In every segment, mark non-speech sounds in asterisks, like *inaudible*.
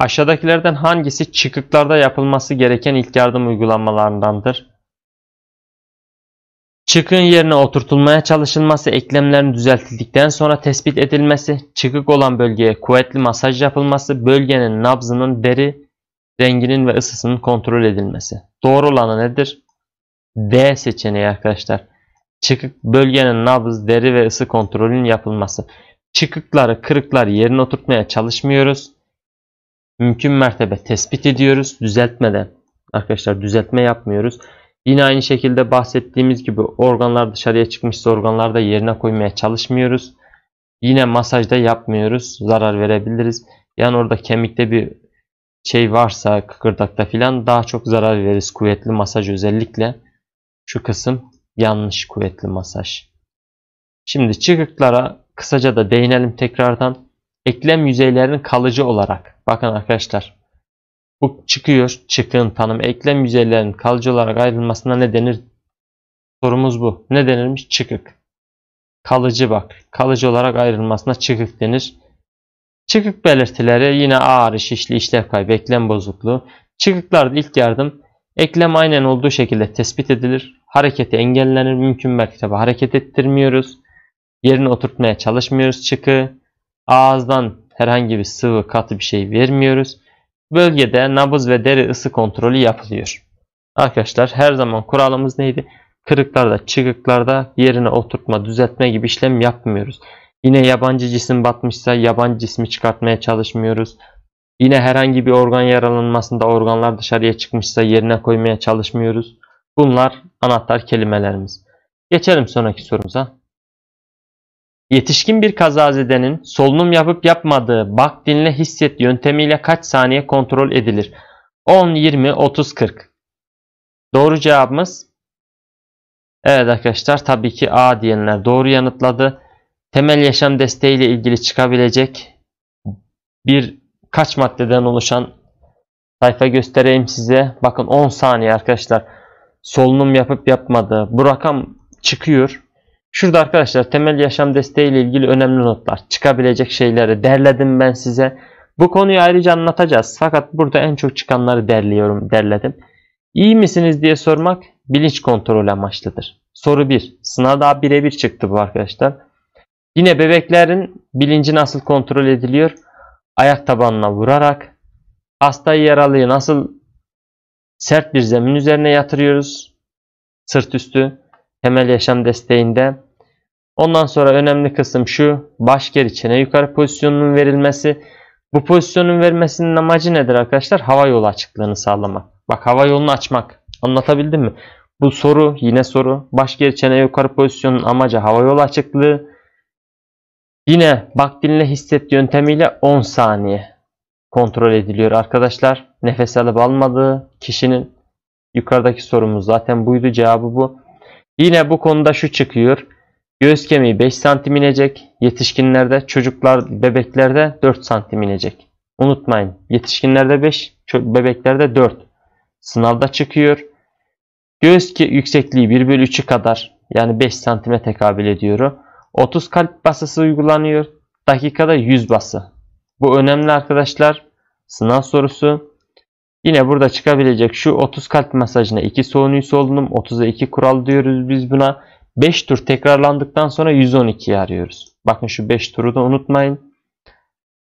Aşağıdakilerden hangisi çıkıklarda yapılması gereken ilk yardım uygulamalarındandır? Çıkığın yerine oturtulmaya çalışılması, eklemlerin düzeltildikten sonra tespit edilmesi, çıkık olan bölgeye kuvvetli masaj yapılması, bölgenin nabzının, deri renginin ve ısısının kontrol edilmesi. Doğru olanı nedir? D seçeneği arkadaşlar. Çıkık bölgenin nabız, deri ve ısı kontrolünün yapılması. Çıkıkları, kırıkları yerine oturtmaya çalışmıyoruz mümkün mertebe tespit ediyoruz düzeltmeden. Arkadaşlar düzeltme yapmıyoruz. Yine aynı şekilde bahsettiğimiz gibi organlar dışarıya çıkmışsa organları da yerine koymaya çalışmıyoruz. Yine masajda yapmıyoruz. Zarar verebiliriz. Yani orada kemikte bir şey varsa kıkırdakta filan daha çok zarar veririz. Kuvvetli masaj özellikle şu kısım yanlış kuvvetli masaj. Şimdi çıkıklara kısaca da değinelim tekrardan. Eklem yüzeylerinin kalıcı olarak Bakın arkadaşlar. Bu çıkıyor. Çıkın tanım. Eklem yüzeylerin kalıcı olarak ayrılmasına ne denir? Sorumuz bu. Ne denirmiş? Çıkık. Kalıcı bak. Kalıcı olarak ayrılmasına çıkık denir. Çıkık belirtileri yine ağrı, şişli, işlev kaybı, eklem bozukluğu. Çıkıklarda ilk yardım eklem aynen olduğu şekilde tespit edilir. Hareketi engellenir. Mümkün mertebe hareket ettirmiyoruz. Yerine oturtmaya çalışmıyoruz çıkı. Ağızdan herhangi bir sıvı katı bir şey vermiyoruz. Bölgede nabız ve deri ısı kontrolü yapılıyor. Arkadaşlar her zaman kuralımız neydi? Kırıklarda, çıkıklarda yerine oturtma, düzeltme gibi işlem yapmıyoruz. Yine yabancı cisim batmışsa yabancı cismi çıkartmaya çalışmıyoruz. Yine herhangi bir organ yaralanmasında organlar dışarıya çıkmışsa yerine koymaya çalışmıyoruz. Bunlar anahtar kelimelerimiz. Geçelim sonraki sorumuza. Yetişkin bir kazazedenin solunum yapıp yapmadığı bak dinle hisset yöntemiyle kaç saniye kontrol edilir? 10, 20, 30, 40. Doğru cevabımız Evet arkadaşlar tabii ki A diyenler doğru yanıtladı. Temel yaşam desteği ile ilgili çıkabilecek bir kaç maddeden oluşan sayfa göstereyim size. Bakın 10 saniye arkadaşlar. Solunum yapıp yapmadığı bu rakam çıkıyor. Şurada arkadaşlar temel yaşam desteği ile ilgili önemli notlar. Çıkabilecek şeyleri derledim ben size. Bu konuyu ayrıca anlatacağız. Fakat burada en çok çıkanları derliyorum, derledim. İyi misiniz diye sormak bilinç kontrolü amaçlıdır. Soru 1. Sınavda birebir çıktı bu arkadaşlar. Yine bebeklerin bilinci nasıl kontrol ediliyor? Ayak tabanına vurarak. Hastayı yaralıyı nasıl sert bir zemin üzerine yatırıyoruz? Sırt üstü temel yaşam desteğinde. Ondan sonra önemli kısım şu baş geri çene yukarı pozisyonunun verilmesi. Bu pozisyonun verilmesinin amacı nedir arkadaşlar? Hava yolu açıklığını sağlamak. Bak hava yolunu açmak. Anlatabildim mi? Bu soru yine soru. Baş geri çene yukarı pozisyonun amacı hava yolu açıklığı. Yine bak dinle hisset yöntemiyle 10 saniye kontrol ediliyor arkadaşlar. Nefes alıp almadığı kişinin yukarıdaki sorumuz zaten buydu cevabı bu. Yine bu konuda şu çıkıyor. Göğüs kemiği 5 santim inecek. Yetişkinlerde, çocuklar, bebeklerde 4 santim inecek. Unutmayın. Yetişkinlerde 5, bebeklerde 4. Sınavda çıkıyor. Göğüs ki yüksekliği 1 bölü 3'ü kadar yani 5 santime tekabül ediyor. 30 kalp basısı uygulanıyor. Dakikada 100 bası. Bu önemli arkadaşlar. Sınav sorusu Yine burada çıkabilecek şu 30 kalp masajına 2 solunuyu solunum 30'a 2 kural diyoruz biz buna. 5 tur tekrarlandıktan sonra 112'yi arıyoruz. Bakın şu 5 turu da unutmayın.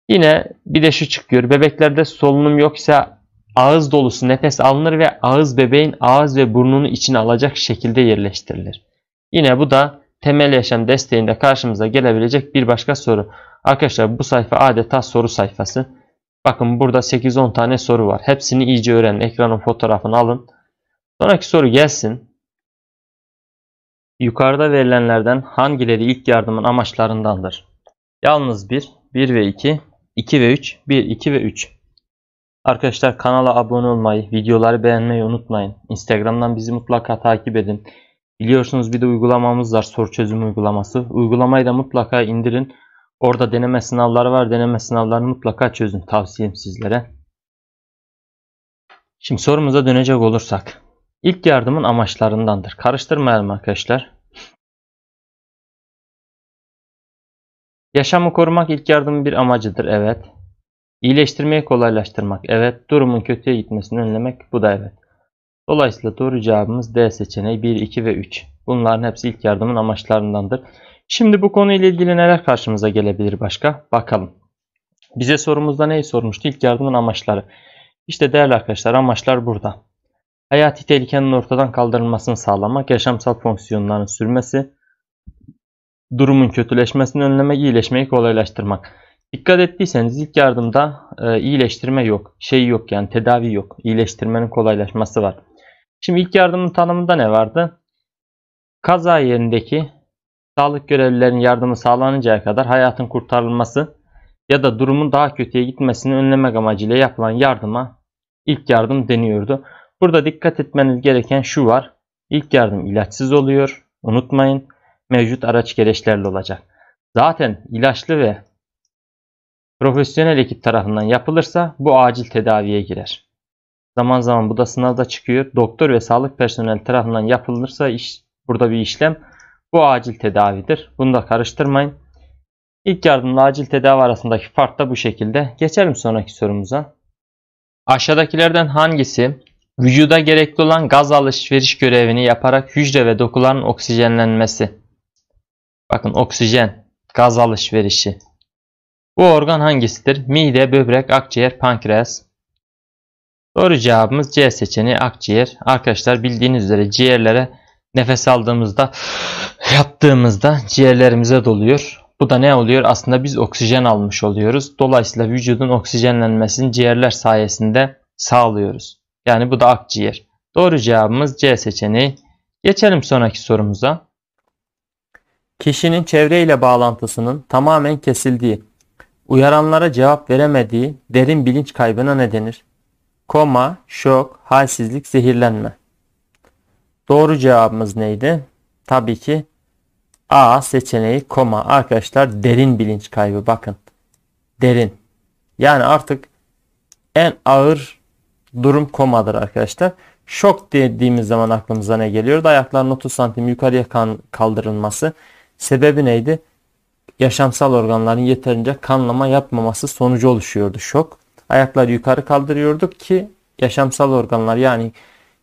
Yine bir de şu çıkıyor. Bebeklerde solunum yoksa ağız dolusu nefes alınır ve ağız bebeğin ağız ve burnunu içine alacak şekilde yerleştirilir. Yine bu da temel yaşam desteğinde karşımıza gelebilecek bir başka soru. Arkadaşlar bu sayfa adeta soru sayfası. Bakın burada 8-10 tane soru var. Hepsini iyice öğrenin. Ekranın fotoğrafını alın. Sonraki soru gelsin. Yukarıda verilenlerden hangileri ilk yardımın amaçlarındandır? Yalnız 1, 1 ve 2, 2 ve 3, 1, 2 ve 3. Arkadaşlar kanala abone olmayı, videoları beğenmeyi unutmayın. Instagram'dan bizi mutlaka takip edin. Biliyorsunuz bir de uygulamamız var soru çözüm uygulaması. Uygulamayı da mutlaka indirin. Orada deneme sınavları var. Deneme sınavlarını mutlaka çözün. Tavsiyem sizlere. Şimdi sorumuza dönecek olursak. İlk yardımın amaçlarındandır. Karıştırmayalım arkadaşlar. Yaşamı korumak ilk yardımın bir amacıdır. Evet. İyileştirmeyi kolaylaştırmak. Evet. Durumun kötüye gitmesini önlemek. Bu da evet. Dolayısıyla doğru cevabımız D seçeneği 1, 2 ve 3. Bunların hepsi ilk yardımın amaçlarındandır. Şimdi bu konuyla ilgili neler karşımıza gelebilir başka? Bakalım. Bize sorumuzda neyi sormuştu? İlk yardımın amaçları. İşte değerli arkadaşlar amaçlar burada. Hayati tehlikenin ortadan kaldırılmasını sağlamak, yaşamsal fonksiyonların sürmesi, durumun kötüleşmesini önlemek, iyileşmeyi kolaylaştırmak. Dikkat ettiyseniz ilk yardımda e, iyileştirme yok, şey yok yani tedavi yok. İyileştirmenin kolaylaşması var. Şimdi ilk yardımın tanımında ne vardı? Kaza yerindeki sağlık görevlilerinin yardımı sağlanıncaya kadar hayatın kurtarılması ya da durumun daha kötüye gitmesini önlemek amacıyla yapılan yardıma ilk yardım deniyordu. Burada dikkat etmeniz gereken şu var. İlk yardım ilaçsız oluyor. Unutmayın mevcut araç gereçlerle olacak. Zaten ilaçlı ve profesyonel ekip tarafından yapılırsa bu acil tedaviye girer. Zaman zaman bu da sınavda çıkıyor. Doktor ve sağlık personeli tarafından yapılırsa iş, burada bir işlem bu acil tedavidir. Bunu da karıştırmayın. İlk yardımla acil tedavi arasındaki fark da bu şekilde. Geçelim sonraki sorumuza. Aşağıdakilerden hangisi vücuda gerekli olan gaz alışveriş görevini yaparak hücre ve dokuların oksijenlenmesi? Bakın oksijen, gaz alışverişi. Bu organ hangisidir? Mide, böbrek, akciğer, pankreas. Doğru cevabımız C seçeneği akciğer. Arkadaşlar bildiğiniz üzere ciğerlere nefes aldığımızda yaptığımızda ciğerlerimize doluyor. Bu da ne oluyor? Aslında biz oksijen almış oluyoruz. Dolayısıyla vücudun oksijenlenmesini ciğerler sayesinde sağlıyoruz. Yani bu da akciğer. Doğru cevabımız C seçeneği. Geçelim sonraki sorumuza. Kişinin çevreyle bağlantısının tamamen kesildiği, uyaranlara cevap veremediği derin bilinç kaybına ne denir? Koma, şok, halsizlik, zehirlenme. Doğru cevabımız neydi? Tabii ki A seçeneği koma. Arkadaşlar derin bilinç kaybı bakın. Derin. Yani artık en ağır durum komadır arkadaşlar. Şok dediğimiz zaman aklımıza ne geliyordu? Ayakların 30 santim yukarıya kan kaldırılması. Sebebi neydi? Yaşamsal organların yeterince kanlama yapmaması sonucu oluşuyordu şok. Ayakları yukarı kaldırıyorduk ki yaşamsal organlar yani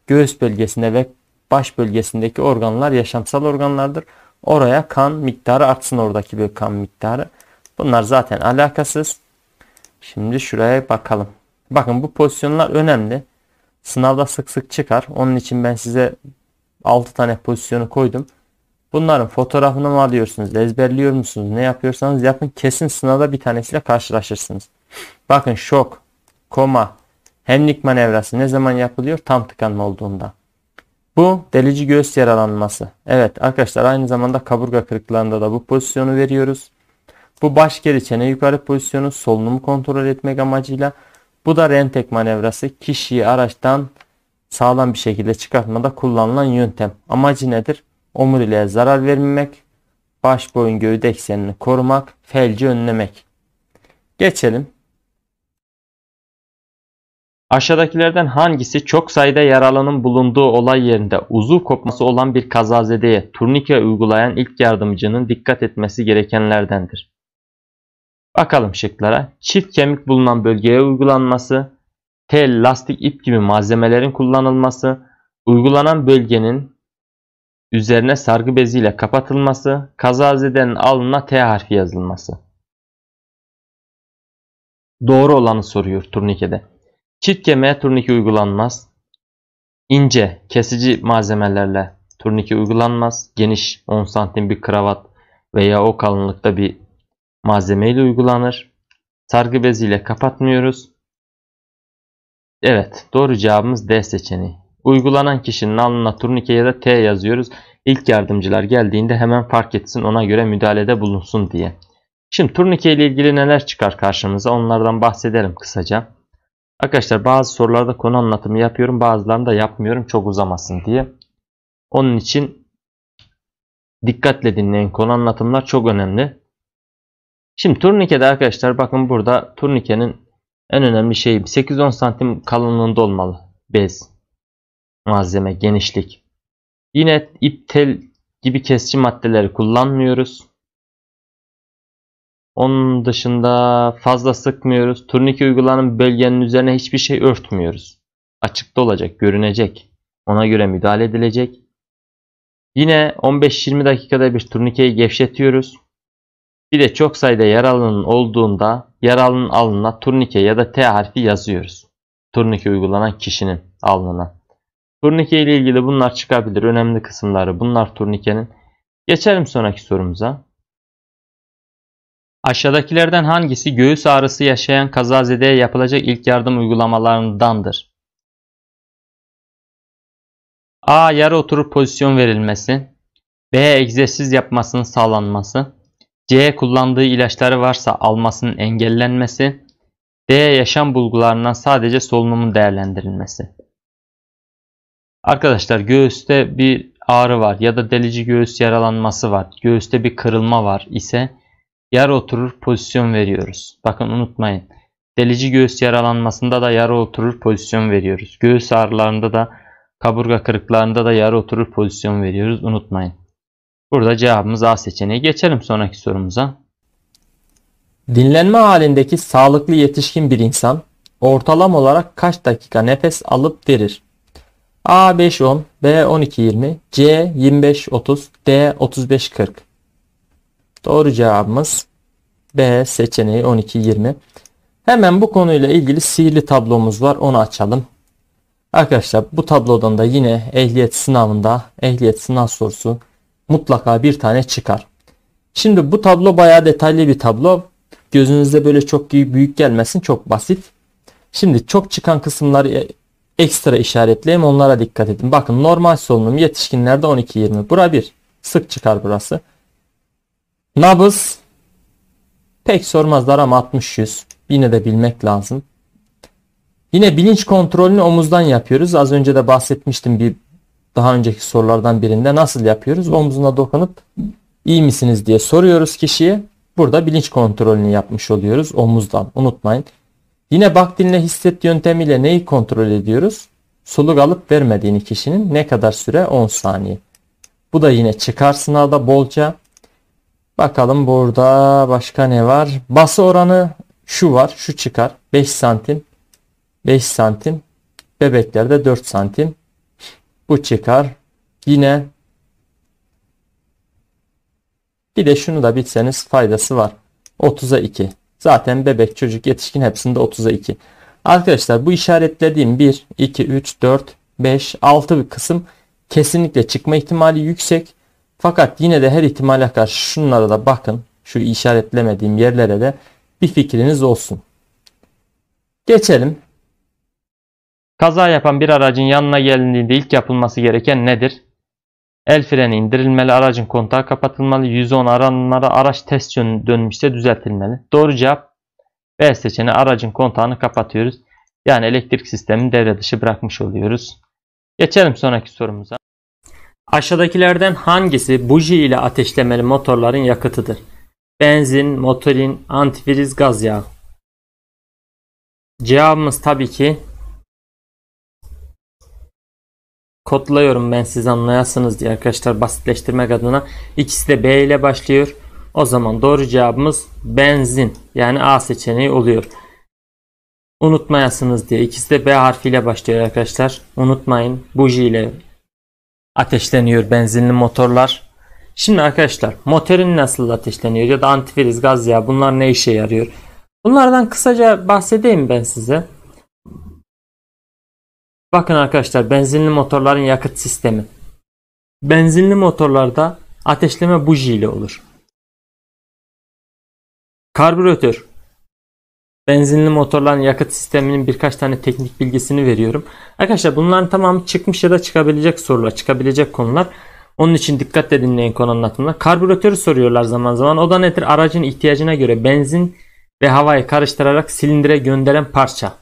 göğüs bölgesinde ve baş bölgesindeki organlar yaşamsal organlardır. Oraya kan miktarı artsın oradaki bir kan miktarı. Bunlar zaten alakasız. Şimdi şuraya bakalım. Bakın bu pozisyonlar önemli. Sınavda sık sık çıkar. Onun için ben size 6 tane pozisyonu koydum. Bunların fotoğrafını mı alıyorsunuz? Ezberliyor musunuz? Ne yapıyorsanız yapın. Kesin sınavda bir tanesiyle karşılaşırsınız. Bakın şok, koma, hemlik manevrası ne zaman yapılıyor? Tam tıkanma olduğunda. Bu delici göğüs yaralanması. Evet arkadaşlar aynı zamanda kaburga kırıklarında da bu pozisyonu veriyoruz. Bu baş geri çene yukarı pozisyonu solunumu kontrol etmek amacıyla. Bu da rentek manevrası. Kişiyi araçtan sağlam bir şekilde çıkartmada kullanılan yöntem. Amacı nedir? Omuriliğe zarar vermemek, baş boyun gövde eksenini korumak, felci önlemek. Geçelim. Aşağıdakilerden hangisi çok sayıda yaralının bulunduğu olay yerinde uzuv kopması olan bir kazazedeye turnike uygulayan ilk yardımcının dikkat etmesi gerekenlerdendir? Bakalım şıklara. Çift kemik bulunan bölgeye uygulanması, tel, lastik, ip gibi malzemelerin kullanılması, uygulanan bölgenin üzerine sargı beziyle kapatılması, kazazedenin alnına T harfi yazılması. Doğru olanı soruyor turnikede. Çift kemiğe turnike uygulanmaz. İnce kesici malzemelerle turnike uygulanmaz. Geniş 10 santim bir kravat veya o kalınlıkta bir malzeme ile uygulanır. Sargı beziyle kapatmıyoruz. Evet doğru cevabımız D seçeneği. Uygulanan kişinin alnına turnike ya da T yazıyoruz. İlk yardımcılar geldiğinde hemen fark etsin ona göre müdahalede bulunsun diye. Şimdi turnike ile ilgili neler çıkar karşımıza onlardan bahsedelim kısaca. Arkadaşlar bazı sorularda konu anlatımı yapıyorum. Bazılarını da yapmıyorum çok uzamasın diye. Onun için dikkatle dinleyin. Konu anlatımlar çok önemli. Şimdi turnikede arkadaşlar bakın burada turnikenin en önemli şeyi 8-10 santim kalınlığında olmalı. Bez, malzeme, genişlik. Yine ip, tel gibi kesici maddeleri kullanmıyoruz. Onun dışında fazla sıkmıyoruz. Turnike uygulanan bölgenin üzerine hiçbir şey örtmüyoruz. Açıkta olacak, görünecek. Ona göre müdahale edilecek. Yine 15-20 dakikada bir turnikeyi gevşetiyoruz. Bir de çok sayıda yaralının olduğunda yaralının alnına turnike ya da T harfi yazıyoruz. Turnike uygulanan kişinin alnına. Turnike ile ilgili bunlar çıkabilir. Önemli kısımları bunlar turnikenin. Geçelim sonraki sorumuza. Aşağıdakilerden hangisi göğüs ağrısı yaşayan kazazedeye yapılacak ilk yardım uygulamalarındandır? A. Yarı oturup pozisyon verilmesi. B. Egzersiz yapmasının sağlanması. C. Kullandığı ilaçları varsa almasının engellenmesi. D. Yaşam bulgularından sadece solunumun değerlendirilmesi. Arkadaşlar göğüste bir ağrı var ya da delici göğüs yaralanması var. Göğüste bir kırılma var ise Yara oturur pozisyon veriyoruz. Bakın unutmayın. Delici göğüs yaralanmasında da yara oturur pozisyon veriyoruz. Göğüs ağrılarında da kaburga kırıklarında da yara oturur pozisyon veriyoruz. Unutmayın. Burada cevabımız A seçeneği. Geçelim sonraki sorumuza. Dinlenme halindeki sağlıklı yetişkin bir insan ortalama olarak kaç dakika nefes alıp verir? A 5-10, B 12-20, C 25-30, D 35-40. Doğru cevabımız B seçeneği 12-20. Hemen bu konuyla ilgili sihirli tablomuz var. Onu açalım. Arkadaşlar bu tablodan da yine ehliyet sınavında ehliyet sınav sorusu mutlaka bir tane çıkar. Şimdi bu tablo bayağı detaylı bir tablo. Gözünüzde böyle çok büyük gelmesin. Çok basit. Şimdi çok çıkan kısımları ekstra işaretleyeyim. Onlara dikkat edin. Bakın normal solunum yetişkinlerde 12-20. Bura bir Sık çıkar burası. Nabız pek sormazlar ama 60-100. Yine de bilmek lazım. Yine bilinç kontrolünü omuzdan yapıyoruz. Az önce de bahsetmiştim bir daha önceki sorulardan birinde nasıl yapıyoruz? Omzuna dokunup iyi misiniz diye soruyoruz kişiye. Burada bilinç kontrolünü yapmış oluyoruz omuzdan. Unutmayın. Yine bak dinle hisset yöntemiyle neyi kontrol ediyoruz? Soluk alıp vermediğini kişinin ne kadar süre? 10 saniye. Bu da yine çıkar sınavda bolca Bakalım burada başka ne var? Bası oranı şu var. Şu çıkar. 5 santim. 5 santim. Bebeklerde 4 santim. Bu çıkar. Yine bir de şunu da bitseniz faydası var. 30'a 2. Zaten bebek, çocuk, yetişkin hepsinde 30'a 2. Arkadaşlar bu işaretlediğim 1, 2, 3, 4, 5, 6 bir kısım kesinlikle çıkma ihtimali yüksek. Fakat yine de her ihtimale karşı şunlara da bakın. Şu işaretlemediğim yerlere de bir fikriniz olsun. Geçelim. Kaza yapan bir aracın yanına gelindiğinde ilk yapılması gereken nedir? El freni indirilmeli, aracın kontağı kapatılmalı, 110 aranlara araç test yönü dönmüşse düzeltilmeli. Doğru cevap B seçeneği aracın kontağını kapatıyoruz. Yani elektrik sistemini devre dışı bırakmış oluyoruz. Geçelim sonraki sorumuza. Aşağıdakilerden hangisi buji ile ateşlemeli motorların yakıtıdır? Benzin, motorin, antifriz, gaz yağı. Cevabımız tabii ki kodluyorum ben siz anlayasınız diye arkadaşlar basitleştirmek adına. ikisi de B ile başlıyor. O zaman doğru cevabımız benzin yani A seçeneği oluyor. Unutmayasınız diye ikisi de B harfiyle başlıyor arkadaşlar. Unutmayın buji ile ateşleniyor benzinli motorlar. Şimdi arkadaşlar motorin nasıl ateşleniyor ya da antifriz gaz ya bunlar ne işe yarıyor? Bunlardan kısaca bahsedeyim ben size. Bakın arkadaşlar benzinli motorların yakıt sistemi. Benzinli motorlarda ateşleme buji ile olur. Karbüratör Benzinli motorların yakıt sisteminin birkaç tane teknik bilgisini veriyorum. Arkadaşlar bunların tamamı çıkmış ya da çıkabilecek sorular, çıkabilecek konular. Onun için dikkatle dinleyin konu anlatımına. Karbüratörü soruyorlar zaman zaman. O da nedir? Aracın ihtiyacına göre benzin ve havayı karıştırarak silindire gönderen parça.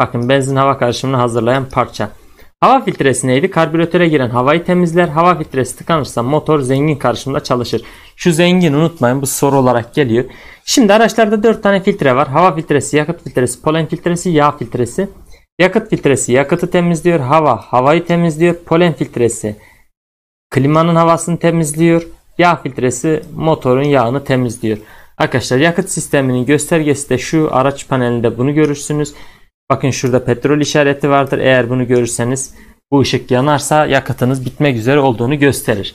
Bakın benzin hava karışımını hazırlayan parça. Hava filtresi neydi? Karbüratöre giren havayı temizler. Hava filtresi tıkanırsa motor zengin karışımda çalışır. Şu zengin unutmayın bu soru olarak geliyor. Şimdi araçlarda 4 tane filtre var. Hava filtresi, yakıt filtresi, polen filtresi, yağ filtresi. Yakıt filtresi yakıtı temizliyor. Hava havayı temizliyor. Polen filtresi klimanın havasını temizliyor. Yağ filtresi motorun yağını temizliyor. Arkadaşlar yakıt sisteminin göstergesi de şu araç panelinde bunu görürsünüz. Bakın şurada petrol işareti vardır. Eğer bunu görürseniz bu ışık yanarsa yakıtınız bitmek üzere olduğunu gösterir.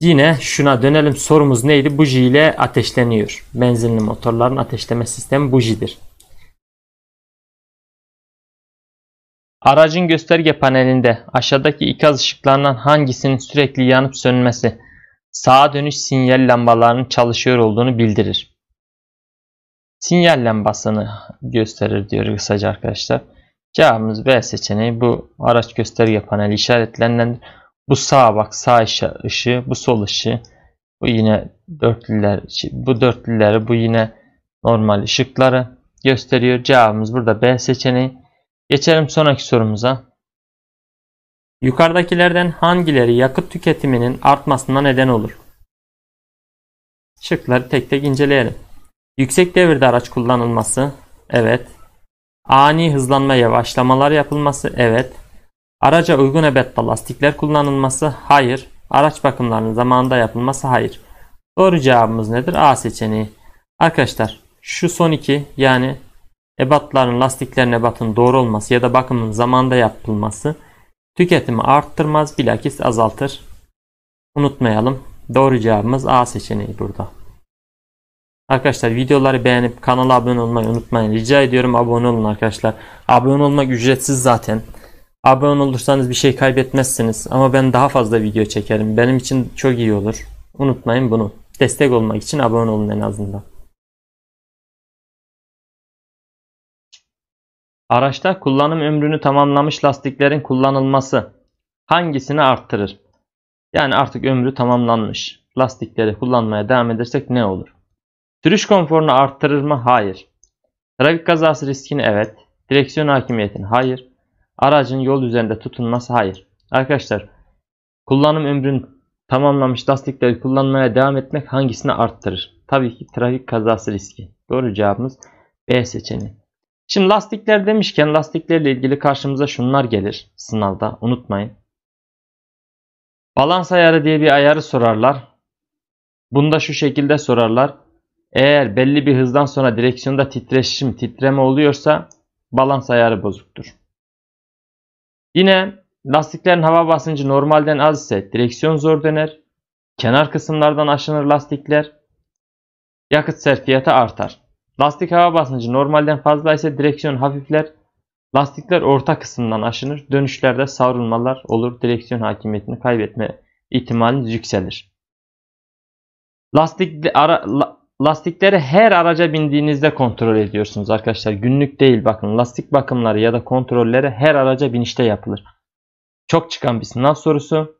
Yine şuna dönelim sorumuz neydi? Buji ile ateşleniyor. Benzinli motorların ateşleme sistemi bujidir. Aracın gösterge panelinde aşağıdaki ikaz ışıklarından hangisinin sürekli yanıp sönmesi sağa dönüş sinyal lambalarının çalışıyor olduğunu bildirir. Sinyal lambasını gösterir diyor kısaca arkadaşlar. Cevabımız B seçeneği bu araç gösterge paneli işaretlenendir. Bu sağa bak sağ ışığı, bu sol ışığı. Bu yine dörtlüler, bu dörtlüleri, bu yine normal ışıkları gösteriyor. Cevabımız burada B seçeneği. Geçelim sonraki sorumuza. Yukarıdakilerden hangileri yakıt tüketiminin artmasına neden olur? Şıkları tek tek inceleyelim. Yüksek devirde araç kullanılması. Evet. Ani hızlanma yavaşlamalar yapılması. Evet. Araca uygun ebetta lastikler kullanılması hayır. Araç bakımlarının zamanında yapılması hayır. Doğru cevabımız nedir? A seçeneği. Arkadaşlar şu son iki yani ebatların lastiklerin ebatın doğru olması ya da bakımın zamanında yapılması tüketimi arttırmaz bilakis azaltır. Unutmayalım. Doğru cevabımız A seçeneği burada. Arkadaşlar videoları beğenip kanala abone olmayı unutmayın. Rica ediyorum abone olun arkadaşlar. Abone olmak ücretsiz zaten. Abone olursanız bir şey kaybetmezsiniz ama ben daha fazla video çekerim. Benim için çok iyi olur. Unutmayın bunu. Destek olmak için abone olun en azından. Araçta kullanım ömrünü tamamlamış lastiklerin kullanılması hangisini arttırır? Yani artık ömrü tamamlanmış. Lastikleri kullanmaya devam edersek ne olur? Sürüş konforunu arttırır mı? Hayır. Trafik kazası riskini evet. Direksiyon hakimiyetini hayır. Aracın yol üzerinde tutunması hayır. Arkadaşlar kullanım ömrünü tamamlamış lastikleri kullanmaya devam etmek hangisini arttırır? Tabii ki trafik kazası riski. Doğru cevabımız B seçeneği. Şimdi lastikler demişken lastiklerle ilgili karşımıza şunlar gelir sınavda unutmayın. Balans ayarı diye bir ayarı sorarlar. Bunda şu şekilde sorarlar. Eğer belli bir hızdan sonra direksiyonda titreşim, titreme oluyorsa balans ayarı bozuktur. Yine lastiklerin hava basıncı normalden az ise direksiyon zor döner. Kenar kısımlardan aşınır lastikler. Yakıt serfiyatı artar. Lastik hava basıncı normalden fazla ise direksiyon hafifler. Lastikler orta kısımdan aşınır. Dönüşlerde savrulmalar olur. Direksiyon hakimiyetini kaybetme ihtimaliniz yükselir. Lastik ara, la, Lastikleri her araca bindiğinizde kontrol ediyorsunuz arkadaşlar. Günlük değil bakın. Lastik bakımları ya da kontrolleri her araca binişte yapılır. Çok çıkan bir sınav sorusu.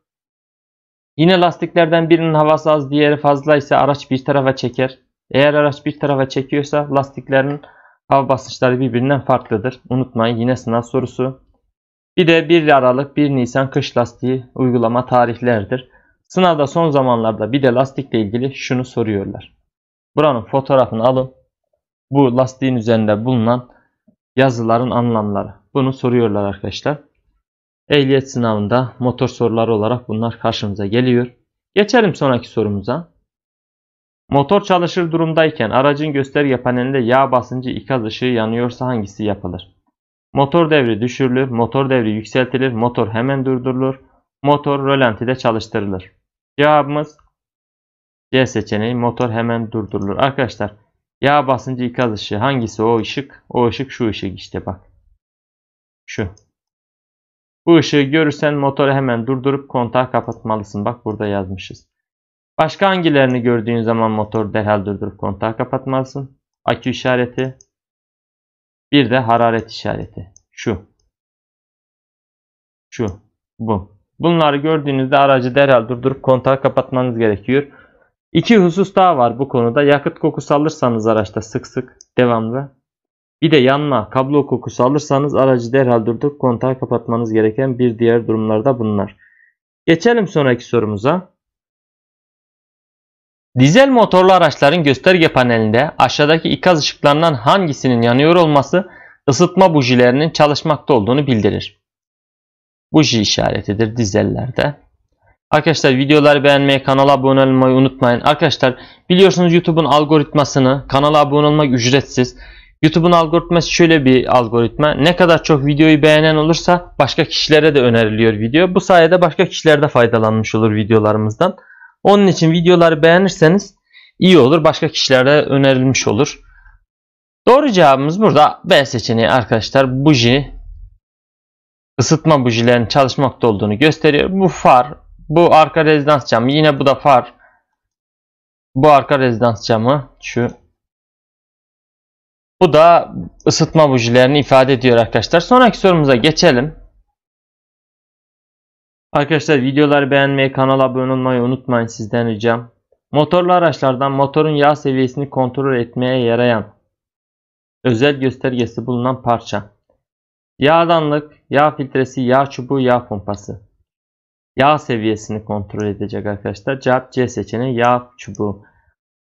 Yine lastiklerden birinin havası az diğeri fazla ise araç bir tarafa çeker. Eğer araç bir tarafa çekiyorsa lastiklerin hava basınçları birbirinden farklıdır. Unutmayın yine sınav sorusu. Bir de 1 Aralık 1 Nisan kış lastiği uygulama tarihlerdir. Sınavda son zamanlarda bir de lastikle ilgili şunu soruyorlar. Buranın fotoğrafını alın. Bu lastiğin üzerinde bulunan yazıların anlamları. Bunu soruyorlar arkadaşlar. Ehliyet sınavında motor soruları olarak bunlar karşımıza geliyor. Geçelim sonraki sorumuza. Motor çalışır durumdayken aracın gösterge panelinde yağ basıncı ikaz ışığı yanıyorsa hangisi yapılır? Motor devri düşürülür, motor devri yükseltilir, motor hemen durdurulur, motor rölantide çalıştırılır. Cevabımız C seçeneği motor hemen durdurulur. Arkadaşlar yağ basıncı ikaz ışığı hangisi o ışık? O ışık şu ışık işte bak. Şu. Bu ışığı görürsen motoru hemen durdurup kontağı kapatmalısın. Bak burada yazmışız. Başka hangilerini gördüğün zaman motoru derhal durdurup kontağı kapatmalısın? Akü işareti. Bir de hararet işareti. Şu. Şu. Bu. Bunları gördüğünüzde aracı derhal durdurup kontağı kapatmanız gerekiyor. İki husus daha var bu konuda. Yakıt kokusu alırsanız araçta sık sık devamlı. Bir de yanma, kablo kokusu alırsanız aracı derhal durdurup kontağı kapatmanız gereken bir diğer durumlarda bunlar. Geçelim sonraki sorumuza. Dizel motorlu araçların gösterge panelinde aşağıdaki ikaz ışıklarından hangisinin yanıyor olması ısıtma bujilerinin çalışmakta olduğunu bildirir. Buji işaretidir dizellerde. Arkadaşlar videoları beğenmeyi, kanala abone olmayı unutmayın. Arkadaşlar biliyorsunuz YouTube'un algoritmasını kanala abone olmak ücretsiz. YouTube'un algoritması şöyle bir algoritma. Ne kadar çok videoyu beğenen olursa başka kişilere de öneriliyor video. Bu sayede başka kişiler de faydalanmış olur videolarımızdan. Onun için videoları beğenirseniz iyi olur. Başka kişilere önerilmiş olur. Doğru cevabımız burada B seçeneği arkadaşlar. Buji ısıtma bujilerin çalışmakta olduğunu gösteriyor. Bu far bu arka rezidans camı. Yine bu da far. Bu arka rezidans camı. Şu. Bu da ısıtma bujilerini ifade ediyor arkadaşlar. Sonraki sorumuza geçelim. Arkadaşlar videoları beğenmeyi, kanala abone olmayı unutmayın sizden ricam. Motorlu araçlardan motorun yağ seviyesini kontrol etmeye yarayan özel göstergesi bulunan parça. Yağdanlık, yağ filtresi, yağ çubuğu, yağ pompası. Yağ seviyesini kontrol edecek arkadaşlar. Cevap C seçeneği yağ çubuğu.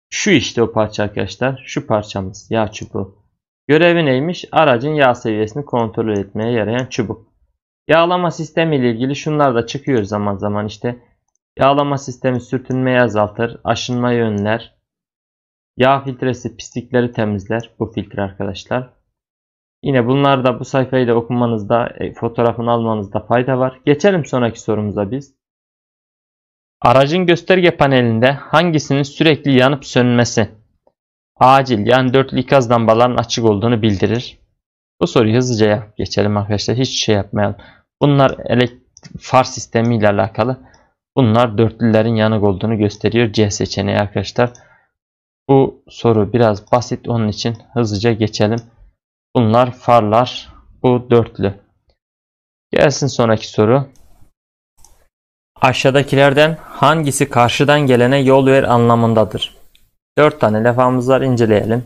Şu işte o parça arkadaşlar. Şu parçamız yağ çubuğu. Görevi neymiş? Aracın yağ seviyesini kontrol etmeye yarayan çubuk. Yağlama sistemi ile ilgili şunlar da çıkıyor zaman zaman işte. Yağlama sistemi sürtünmeyi azaltır, aşınmayı önler. Yağ filtresi pislikleri temizler. Bu filtre arkadaşlar. Yine bunlar da bu sayfayı da okumanızda, e, fotoğrafını almanızda fayda var. Geçelim sonraki sorumuza biz. Aracın gösterge panelinde hangisinin sürekli yanıp sönmesi acil yani dörtlü ikaz lambaların açık olduğunu bildirir? Bu soruyu hızlıca yap geçelim arkadaşlar. Hiç şey yapmayalım. Bunlar far sistemi ile alakalı. Bunlar dörtlülerin yanık olduğunu gösteriyor. C seçeneği arkadaşlar. Bu soru biraz basit onun için hızlıca geçelim. Bunlar farlar. Bu dörtlü. Gelsin sonraki soru. Aşağıdakilerden hangisi karşıdan gelene yol ver anlamındadır? Dört tane lefamız var inceleyelim.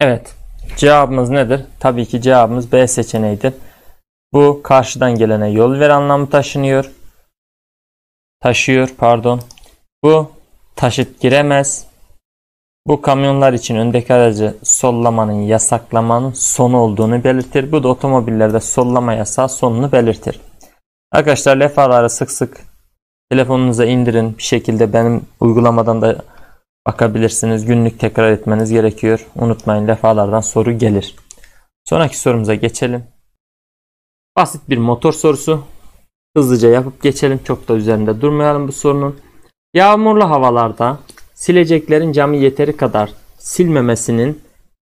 Evet cevabımız nedir? Tabii ki cevabımız B seçeneğidir. Bu karşıdan gelene yol ver anlamı taşınıyor. Taşıyor pardon. Bu taşıt giremez. Bu kamyonlar için öndeki aracı sollamanın yasaklamanın sonu olduğunu belirtir. Bu da otomobillerde sollama yasağı sonunu belirtir. Arkadaşlar levhaları sık sık telefonunuza indirin. Bir şekilde benim uygulamadan da bakabilirsiniz. Günlük tekrar etmeniz gerekiyor. Unutmayın levhalardan soru gelir. Sonraki sorumuza geçelim. Basit bir motor sorusu. Hızlıca yapıp geçelim. Çok da üzerinde durmayalım bu sorunun. Yağmurlu havalarda Sileceklerin camı yeteri kadar silmemesinin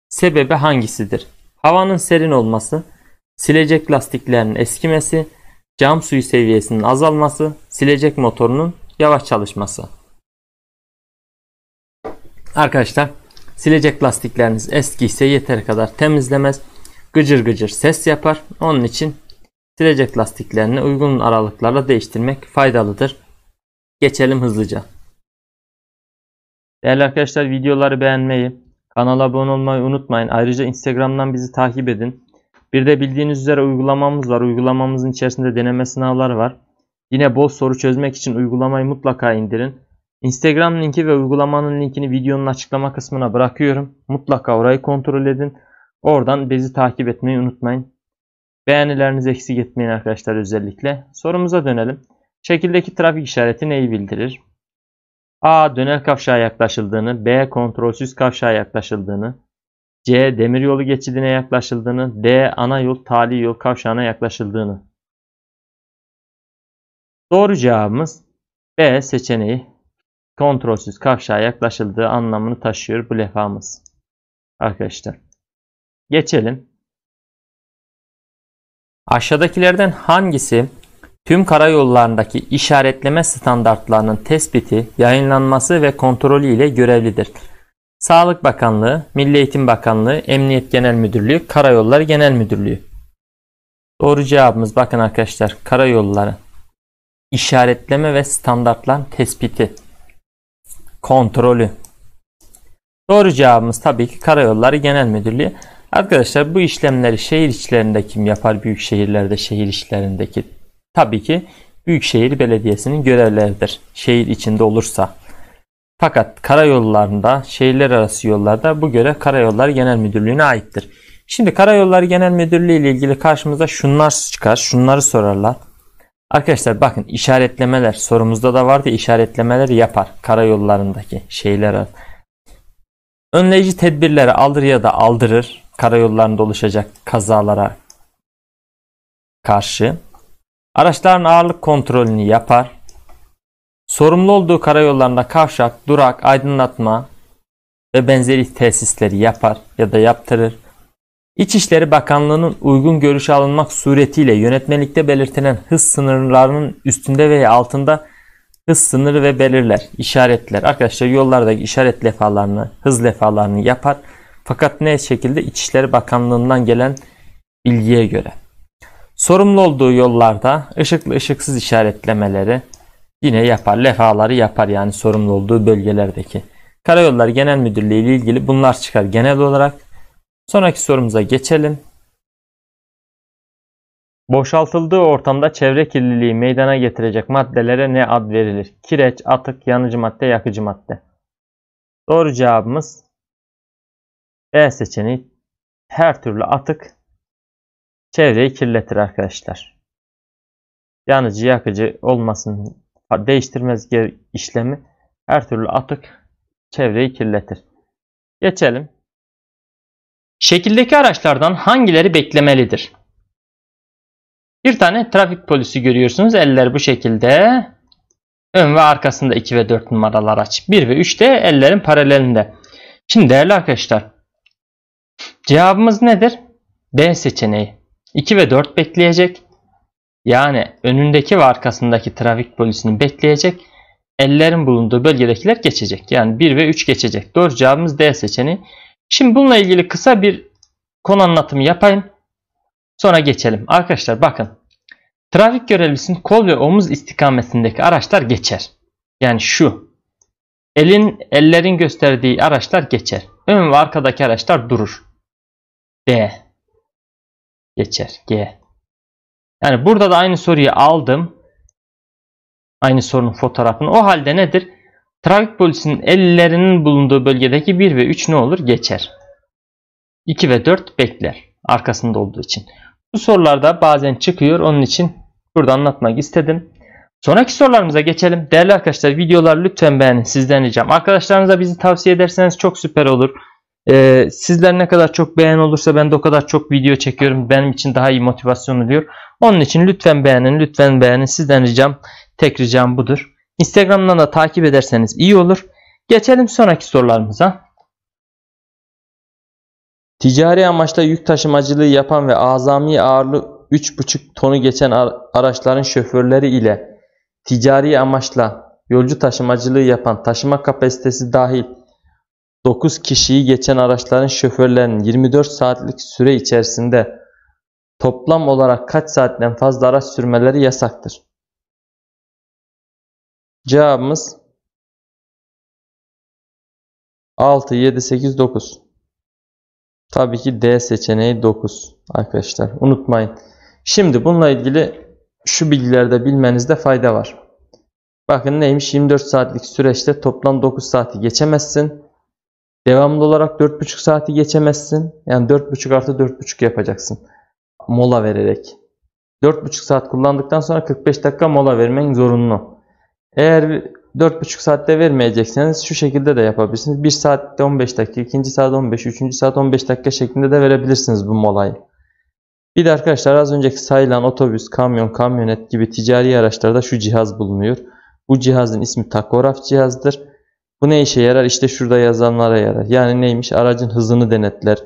sebebi hangisidir? Havanın serin olması, silecek lastiklerinin eskimesi, cam suyu seviyesinin azalması, silecek motorunun yavaş çalışması. Arkadaşlar silecek lastikleriniz eski ise yeteri kadar temizlemez. Gıcır gıcır ses yapar. Onun için silecek lastiklerini uygun aralıklarla değiştirmek faydalıdır. Geçelim hızlıca. Değerli arkadaşlar videoları beğenmeyi, kanala abone olmayı unutmayın. Ayrıca Instagram'dan bizi takip edin. Bir de bildiğiniz üzere uygulamamız var. Uygulamamızın içerisinde deneme sınavları var. Yine bol soru çözmek için uygulamayı mutlaka indirin. Instagram linki ve uygulamanın linkini videonun açıklama kısmına bırakıyorum. Mutlaka orayı kontrol edin. Oradan bizi takip etmeyi unutmayın. Beğenilerinizi eksik etmeyin arkadaşlar özellikle. Sorumuza dönelim. Şekildeki trafik işareti neyi bildirir? A. Dönel kavşağa yaklaşıldığını, B. Kontrolsüz kavşağa yaklaşıldığını, C. Demiryolu geçidine yaklaşıldığını, D. Ana yol tali yol kavşağına yaklaşıldığını. Doğru cevabımız B seçeneği kontrolsüz kavşağa yaklaşıldığı anlamını taşıyor bu lefamız. Arkadaşlar. Geçelim. Aşağıdakilerden hangisi Tüm karayollarındaki işaretleme standartlarının tespiti, yayınlanması ve kontrolü ile görevlidir. Sağlık Bakanlığı, Milli Eğitim Bakanlığı, Emniyet Genel Müdürlüğü, Karayollar Genel Müdürlüğü. Doğru cevabımız bakın arkadaşlar karayolları. işaretleme ve standartların tespiti. Kontrolü. Doğru cevabımız tabii ki Karayolları Genel Müdürlüğü. Arkadaşlar bu işlemleri şehir içlerinde kim yapar? Büyük şehirlerde şehir içlerindeki tabii ki Büyükşehir Belediyesi'nin görevleridir. Şehir içinde olursa. Fakat karayollarında, şehirler arası yollarda bu görev Karayollar Genel Müdürlüğü'ne aittir. Şimdi Karayollar Genel Müdürlüğü ile ilgili karşımıza şunlar çıkar, şunları sorarlar. Arkadaşlar bakın işaretlemeler sorumuzda da vardı işaretlemeler yapar karayollarındaki şeyler. Önleyici tedbirleri alır ya da aldırır karayollarında oluşacak kazalara karşı Araçların ağırlık kontrolünü yapar. Sorumlu olduğu karayollarında kavşak, durak, aydınlatma ve benzeri tesisleri yapar ya da yaptırır. İçişleri Bakanlığı'nın uygun görüşe alınmak suretiyle yönetmelikte belirtilen hız sınırlarının üstünde veya altında hız sınırı ve belirler, işaretler. Arkadaşlar yollardaki işaret lefalarını, hız lefalarını yapar. Fakat ne şekilde İçişleri Bakanlığı'ndan gelen bilgiye göre. Sorumlu olduğu yollarda ışıklı ışıksız işaretlemeleri yine yapar. Lefaları yapar yani sorumlu olduğu bölgelerdeki. Karayollar Genel Müdürlüğü ile ilgili bunlar çıkar genel olarak. Sonraki sorumuza geçelim. Boşaltıldığı ortamda çevre kirliliği meydana getirecek maddelere ne ad verilir? Kireç, atık, yanıcı madde, yakıcı madde. Doğru cevabımız B e seçeneği her türlü atık çevreyi kirletir arkadaşlar. Yanıcı yakıcı olmasın değiştirmez işlemi her türlü atık çevreyi kirletir. Geçelim. Şekildeki araçlardan hangileri beklemelidir? Bir tane trafik polisi görüyorsunuz. Eller bu şekilde. Ön ve arkasında 2 ve 4 numaralı araç. 1 ve 3 de ellerin paralelinde. Şimdi değerli arkadaşlar. Cevabımız nedir? B seçeneği. 2 ve 4 bekleyecek. Yani önündeki ve arkasındaki trafik polisini bekleyecek. Ellerin bulunduğu bölgedekiler geçecek. Yani 1 ve 3 geçecek. Doğru cevabımız D seçeneği. Şimdi bununla ilgili kısa bir konu anlatımı yapayım. Sonra geçelim. Arkadaşlar bakın. Trafik görevlisinin kol ve omuz istikametindeki araçlar geçer. Yani şu. Elin, ellerin gösterdiği araçlar geçer. Ön ve arkadaki araçlar durur. D geçer. G. Yani burada da aynı soruyu aldım. Aynı sorunun fotoğrafını. O halde nedir? Trafik polisinin ellerinin bulunduğu bölgedeki 1 ve 3 ne olur? Geçer. 2 ve 4 bekler. Arkasında olduğu için. Bu sorularda bazen çıkıyor. Onun için burada anlatmak istedim. Sonraki sorularımıza geçelim. Değerli arkadaşlar videoları lütfen beğenin. Sizden ricam. Arkadaşlarınıza bizi tavsiye ederseniz çok süper olur. Ee, sizler ne kadar çok beğen olursa ben de o kadar çok video çekiyorum. Benim için daha iyi motivasyon oluyor. Onun için lütfen beğenin, lütfen beğenin. Sizden ricam, tek ricam budur. Instagram'dan da takip ederseniz iyi olur. Geçelim sonraki sorularımıza. Ticari amaçla yük taşımacılığı yapan ve azami ağırlığı 3,5 tonu geçen araçların şoförleri ile ticari amaçla yolcu taşımacılığı yapan taşıma kapasitesi dahil 9 kişiyi geçen araçların şoförlerinin 24 saatlik süre içerisinde toplam olarak kaç saatten fazla araç sürmeleri yasaktır? Cevabımız 6, 7, 8, 9. Tabii ki D seçeneği 9 arkadaşlar. Unutmayın. Şimdi bununla ilgili şu bilgilerde bilmenizde fayda var. Bakın neymiş? 24 saatlik süreçte toplam 9 saati geçemezsin. Devamlı olarak 4,5 saati geçemezsin. Yani 4,5 artı 4,5 yapacaksın. Mola vererek. 4,5 saat kullandıktan sonra 45 dakika mola vermen zorunlu. Eğer 4,5 saatte vermeyecekseniz şu şekilde de yapabilirsiniz. 1 saatte 15 dakika, 2. saat 15, 3. saat 15 dakika şeklinde de verebilirsiniz bu molayı. Bir de arkadaşlar az önceki sayılan otobüs, kamyon, kamyonet gibi ticari araçlarda şu cihaz bulunuyor. Bu cihazın ismi takograf cihazdır. Bu ne işe yarar? İşte şurada yazanlara yarar. Yani neymiş? Aracın hızını denetler.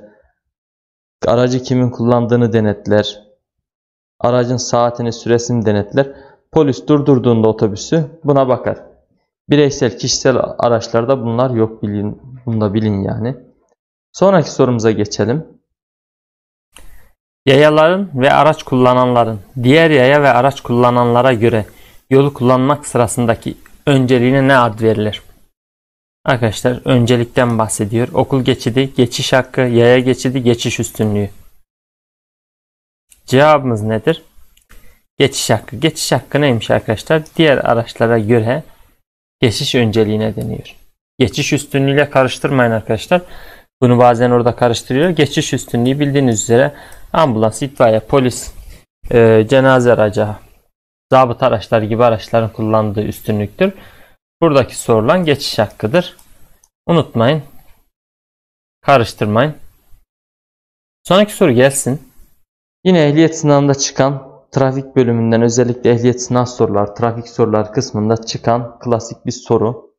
Aracı kimin kullandığını denetler. Aracın saatini, süresini denetler. Polis durdurduğunda otobüsü buna bakar. Bireysel, kişisel araçlarda bunlar yok bilin. Bunu da bilin yani. Sonraki sorumuza geçelim. Yayaların ve araç kullananların diğer yaya ve araç kullananlara göre yolu kullanmak sırasındaki önceliğine ne ad verilir? Arkadaşlar öncelikten bahsediyor. Okul geçidi, geçiş hakkı, yaya geçidi, geçiş üstünlüğü. Cevabımız nedir? Geçiş hakkı. Geçiş hakkı neymiş arkadaşlar? Diğer araçlara göre geçiş önceliğine deniyor. Geçiş üstünlüğüyle karıştırmayın arkadaşlar. Bunu bazen orada karıştırıyor. Geçiş üstünlüğü bildiğiniz üzere ambulans, itfaiye, polis, e, cenaze aracı, zabıt araçları gibi araçların kullandığı üstünlüktür. Buradaki sorulan geçiş hakkıdır. Unutmayın. Karıştırmayın. Sonraki soru gelsin. Yine ehliyet sınavında çıkan trafik bölümünden özellikle ehliyet sınav sorular, trafik sorular kısmında çıkan klasik bir soru.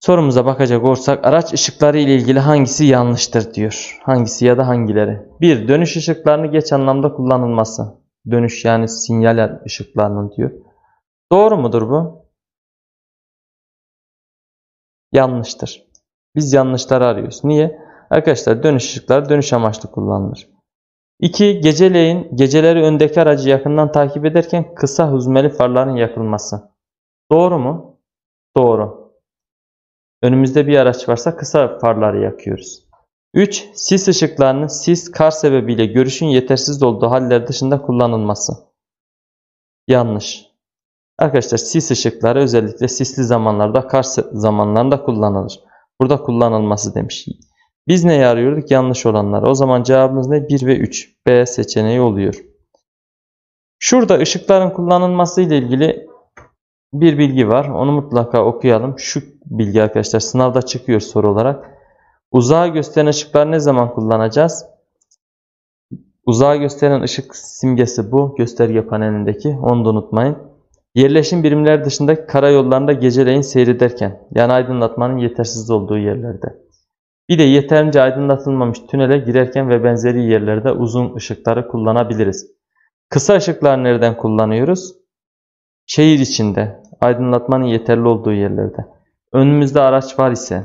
Sorumuza bakacak olursak araç ışıkları ile ilgili hangisi yanlıştır diyor. Hangisi ya da hangileri? 1. Dönüş ışıklarını geç anlamda kullanılması. Dönüş yani sinyal ışıklarının diyor. Doğru mudur bu? yanlıştır. Biz yanlışları arıyoruz. Niye? Arkadaşlar dönüş ışıkları dönüş amaçlı kullanılır. 2. Geceleyin geceleri öndeki aracı yakından takip ederken kısa hüzmeli farların yakılması. Doğru mu? Doğru. Önümüzde bir araç varsa kısa farları yakıyoruz. 3. Sis ışıklarının sis kar sebebiyle görüşün yetersiz olduğu haller dışında kullanılması. Yanlış. Arkadaşlar sis ışıkları özellikle sisli zamanlarda kar zamanlarında kullanılır. Burada kullanılması demiş. Biz ne arıyorduk? Yanlış olanlar. O zaman cevabımız ne? 1 ve 3. B seçeneği oluyor. Şurada ışıkların kullanılması ile ilgili bir bilgi var. Onu mutlaka okuyalım. Şu bilgi arkadaşlar sınavda çıkıyor soru olarak. Uzağa gösteren ışıklar ne zaman kullanacağız? Uzağa gösteren ışık simgesi bu. Gösterge panelindeki. Onu da unutmayın. Yerleşim birimleri dışındaki karayollarında geceleyin seyrederken yani aydınlatmanın yetersiz olduğu yerlerde. Bir de yeterince aydınlatılmamış tünele girerken ve benzeri yerlerde uzun ışıkları kullanabiliriz. Kısa ışıklar nereden kullanıyoruz? Şehir içinde, aydınlatmanın yeterli olduğu yerlerde. Önümüzde araç var ise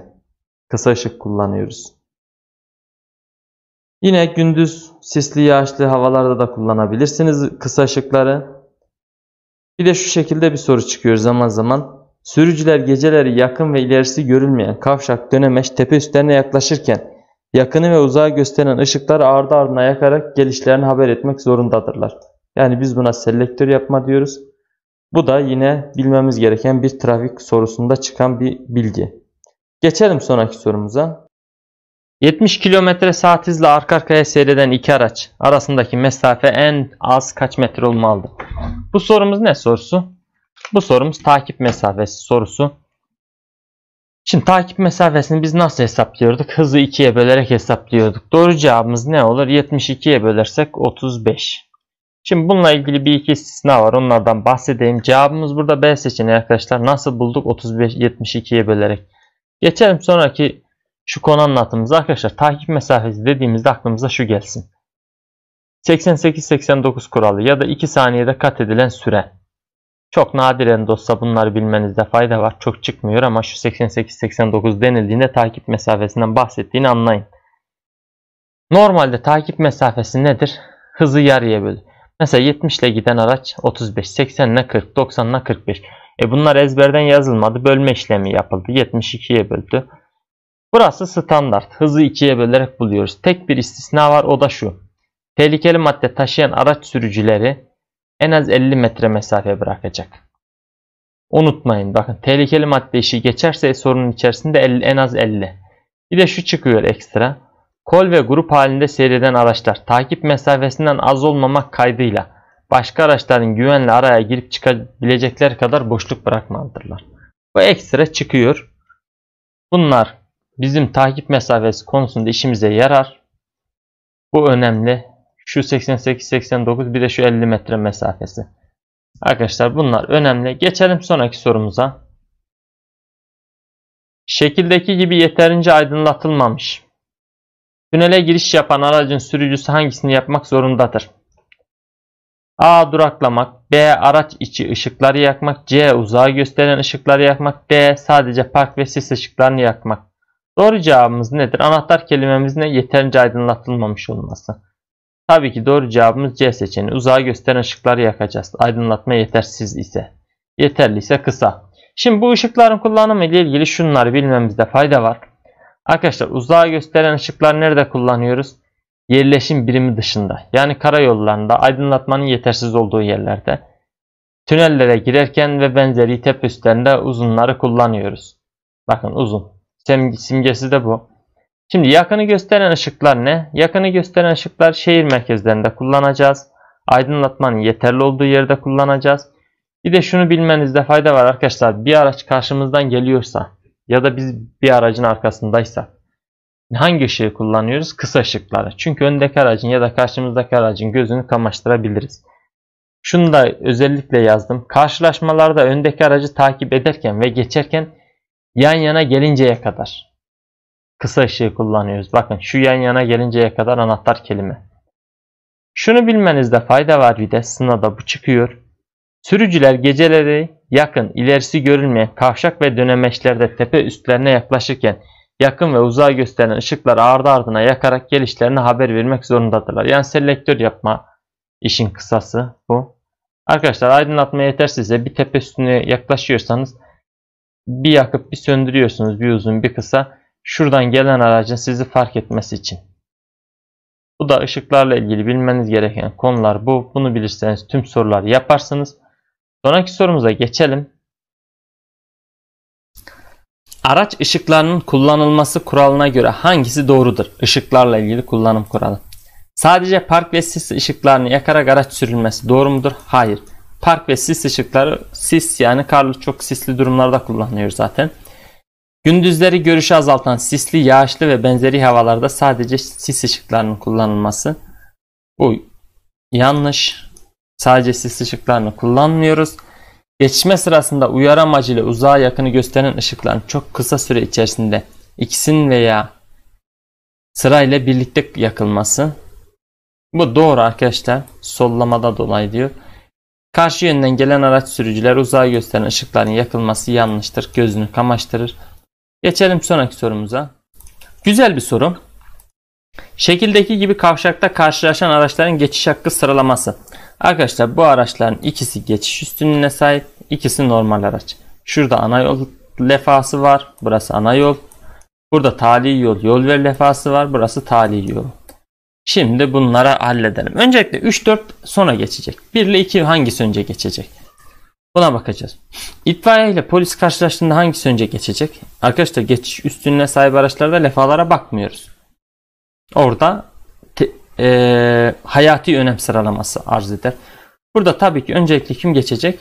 kısa ışık kullanıyoruz. Yine gündüz sisli yağışlı havalarda da kullanabilirsiniz kısa ışıkları. Bir de şu şekilde bir soru çıkıyor zaman zaman. Sürücüler geceleri yakın ve ilerisi görülmeyen kavşak, dönemeç, tepe üstlerine yaklaşırken yakını ve uzağı gösteren ışıklar ardı ardına yakarak gelişlerini haber etmek zorundadırlar. Yani biz buna selektör yapma diyoruz. Bu da yine bilmemiz gereken bir trafik sorusunda çıkan bir bilgi. Geçelim sonraki sorumuza. 70 km saat hızla arka arkaya seyreden iki araç arasındaki mesafe en az kaç metre olmalıdır? Bu sorumuz ne sorusu? Bu sorumuz takip mesafesi sorusu. Şimdi takip mesafesini biz nasıl hesaplıyorduk? Hızı 2'ye bölerek hesaplıyorduk. Doğru cevabımız ne olur? 72'ye bölersek 35. Şimdi bununla ilgili bir iki istisna var. Onlardan bahsedeyim. Cevabımız burada B seçeneği arkadaşlar. Nasıl bulduk? 35 72'ye bölerek. Geçelim sonraki şu konu anlatımımıza. Arkadaşlar takip mesafesi dediğimizde aklımıza şu gelsin. 88-89 kuralı ya da 2 saniyede kat edilen süre. Çok nadiren dostsa bunları bilmenizde fayda var. Çok çıkmıyor ama şu 88-89 denildiğinde takip mesafesinden bahsettiğini anlayın. Normalde takip mesafesi nedir? Hızı yarıya bölü. Mesela 70 ile giden araç 35, 80 ile 40, 90 ile 45. E bunlar ezberden yazılmadı. Bölme işlemi yapıldı. 72'ye böldü. Burası standart. Hızı 2'ye bölerek buluyoruz. Tek bir istisna var o da şu. Tehlikeli madde taşıyan araç sürücüleri en az 50 metre mesafe bırakacak. Unutmayın bakın tehlikeli madde işi geçerse sorunun içerisinde 50, en az 50. Bir de şu çıkıyor ekstra. Kol ve grup halinde seyreden araçlar takip mesafesinden az olmamak kaydıyla başka araçların güvenli araya girip çıkabilecekler kadar boşluk bırakmalıdırlar. Bu ekstra çıkıyor. Bunlar bizim takip mesafesi konusunda işimize yarar. Bu önemli. Şu 88-89 bir de şu 50 metre mesafesi. Arkadaşlar bunlar önemli. Geçelim sonraki sorumuza. Şekildeki gibi yeterince aydınlatılmamış. Tünele giriş yapan aracın sürücüsü hangisini yapmak zorundadır? A. Duraklamak. B. Araç içi ışıkları yakmak. C. Uzağa gösteren ışıkları yakmak. D. Sadece park ve sis ışıklarını yakmak. Doğru cevabımız nedir? Anahtar kelimemiz ne? Yeterince aydınlatılmamış olması. Tabii ki doğru cevabımız C seçeneği. Uzağı gösteren ışıkları yakacağız. Aydınlatma yetersiz ise. Yeterli ise kısa. Şimdi bu ışıkların kullanımı ile ilgili şunları bilmemizde fayda var. Arkadaşlar uzağı gösteren ışıklar nerede kullanıyoruz? Yerleşim birimi dışında. Yani karayollarında aydınlatmanın yetersiz olduğu yerlerde. Tünellere girerken ve benzeri tepe üstlerinde uzunları kullanıyoruz. Bakın uzun. Simgesi de bu. Şimdi yakını gösteren ışıklar ne? Yakını gösteren ışıklar şehir merkezlerinde kullanacağız. Aydınlatmanın yeterli olduğu yerde kullanacağız. Bir de şunu bilmenizde fayda var arkadaşlar. Bir araç karşımızdan geliyorsa ya da biz bir aracın arkasındaysa hangi ışığı kullanıyoruz? Kısa ışıkları. Çünkü öndeki aracın ya da karşımızdaki aracın gözünü kamaştırabiliriz. Şunu da özellikle yazdım. Karşılaşmalarda öndeki aracı takip ederken ve geçerken yan yana gelinceye kadar kısa ışığı kullanıyoruz. Bakın şu yan yana gelinceye kadar anahtar kelime. Şunu bilmenizde fayda var bir de sınavda bu çıkıyor. Sürücüler geceleri yakın, ilerisi görülmeyen kavşak ve dönemeçlerde tepe üstlerine yaklaşırken yakın ve uzağa gösteren ışıklar ardı ardına yakarak gelişlerine haber vermek zorundadırlar. Yani selektör yapma işin kısası bu. Arkadaşlar aydınlatma yetersizse bir tepe üstüne yaklaşıyorsanız bir yakıp bir söndürüyorsunuz bir uzun bir kısa. Şuradan gelen aracın sizi fark etmesi için. Bu da ışıklarla ilgili bilmeniz gereken konular bu. Bunu bilirseniz tüm sorular yaparsınız. Sonraki sorumuza geçelim. Araç ışıklarının kullanılması kuralına göre hangisi doğrudur? Işıklarla ilgili kullanım kuralı. Sadece park ve sis ışıklarını yakarak araç sürülmesi doğru mudur? Hayır. Park ve sis ışıkları sis yani karlı çok sisli durumlarda kullanılıyor zaten. Gündüzleri görüşü azaltan sisli, yağışlı ve benzeri havalarda sadece sis ışıklarının kullanılması. Bu yanlış. Sadece sis ışıklarını kullanmıyoruz. Geçme sırasında uyarı amacıyla uzağa yakını gösteren ışıkların çok kısa süre içerisinde ikisinin veya sırayla birlikte yakılması. Bu doğru arkadaşlar. Sollamada dolayı diyor. Karşı yönden gelen araç sürücüler uzağa gösteren ışıkların yakılması yanlıştır. Gözünü kamaştırır. Geçelim sonraki sorumuza. Güzel bir soru. Şekildeki gibi kavşakta karşılaşan araçların geçiş hakkı sıralaması. Arkadaşlar bu araçların ikisi geçiş üstünlüğüne sahip, ikisi normal araç. Şurada ana yol lefası var, burası ana yol. Burada tali yol, yol ver lefası var, burası tali yol. Şimdi bunlara halledelim. Öncelikle 3-4 sonra geçecek. 1 ile 2 hangisi önce geçecek? Buna bakacağız. İtfaiye ile polis karşılaştığında hangisi önce geçecek? Arkadaşlar geçiş üstünlüğüne sahip araçlarda lefalara bakmıyoruz. Orada te, e, hayati önem sıralaması arz eder. Burada tabii ki öncelikle kim geçecek?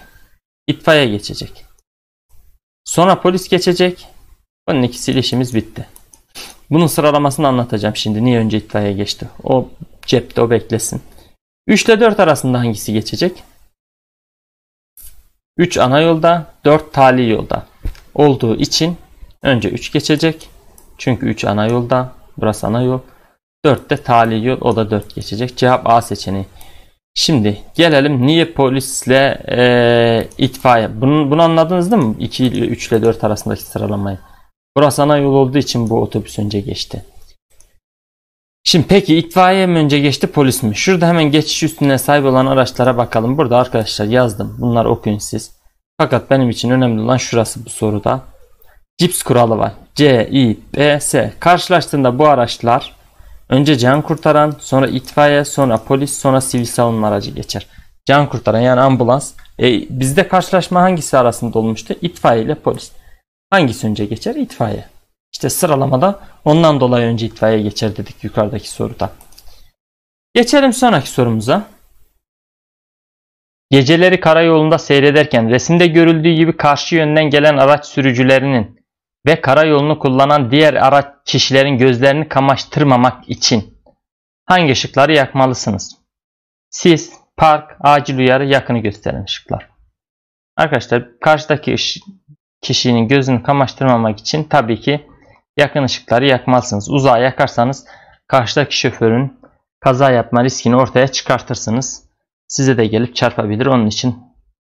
İtfaiye geçecek. Sonra polis geçecek. Bunun ikisiyle işimiz bitti. Bunun sıralamasını anlatacağım şimdi. Niye önce itfaiye geçti? O cepte o beklesin. 3 ile 4 arasında hangisi geçecek? 3 ana yolda 4 tali yolda olduğu için önce 3 geçecek. Çünkü 3 ana yolda burası ana yol. 4 de tali yol o da 4 geçecek. Cevap A seçeneği. Şimdi gelelim niye polisle e, itfaiye. Bunu, bunu anladınız değil mi? 2 ile 3 ile 4 arasındaki sıralamayı. Burası ana yol olduğu için bu otobüs önce geçti. Şimdi peki itfaiye mi önce geçti polis mi? Şurada hemen geçiş üstüne sahip olan araçlara bakalım. Burada arkadaşlar yazdım. Bunlar okuyun siz. Fakat benim için önemli olan şurası bu soruda. Cips kuralı var. C, I, B, S. Karşılaştığında bu araçlar önce can kurtaran, sonra itfaiye, sonra polis, sonra sivil savunma aracı geçer. Can kurtaran yani ambulans. E, bizde karşılaşma hangisi arasında olmuştu? İtfaiye ile polis. Hangisi önce geçer? İtfaiye. İşte sıralamada ondan dolayı önce itfaiye geçer dedik yukarıdaki soruda. Geçelim sonraki sorumuza. Geceleri karayolunda seyrederken resimde görüldüğü gibi karşı yönden gelen araç sürücülerinin ve karayolunu kullanan diğer araç kişilerin gözlerini kamaştırmamak için hangi ışıkları yakmalısınız? Sis, park, acil uyarı, yakını gösteren ışıklar. Arkadaşlar karşıdaki kişinin gözünü kamaştırmamak için tabii ki Yakın ışıkları yakmazsınız. Uzağa yakarsanız karşıdaki şoförün kaza yapma riskini ortaya çıkartırsınız. Size de gelip çarpabilir. Onun için